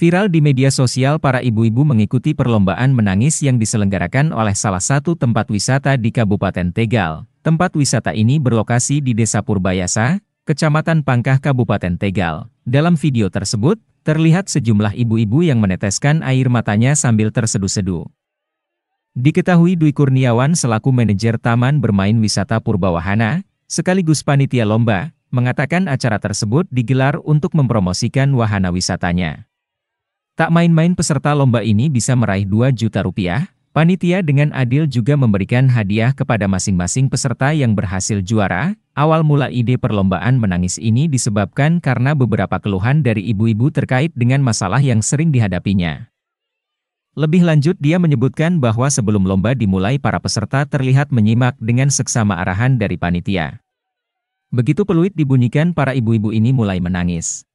Viral di media sosial para ibu-ibu mengikuti perlombaan menangis yang diselenggarakan oleh salah satu tempat wisata di Kabupaten Tegal. Tempat wisata ini berlokasi di Desa Purbayasa, Kecamatan Pangkah Kabupaten Tegal. Dalam video tersebut, terlihat sejumlah ibu-ibu yang meneteskan air matanya sambil terseduh sedu Diketahui Dwi Kurniawan selaku manajer Taman Bermain Wisata Purbawahana, sekaligus panitia lomba, mengatakan acara tersebut digelar untuk mempromosikan wahana wisatanya. Tak main-main peserta lomba ini bisa meraih 2 juta rupiah, panitia dengan adil juga memberikan hadiah kepada masing-masing peserta yang berhasil juara. Awal mula ide perlombaan menangis ini disebabkan karena beberapa keluhan dari ibu-ibu terkait dengan masalah yang sering dihadapinya. Lebih lanjut dia menyebutkan bahwa sebelum lomba dimulai para peserta terlihat menyimak dengan seksama arahan dari panitia. Begitu peluit dibunyikan para ibu-ibu ini mulai menangis.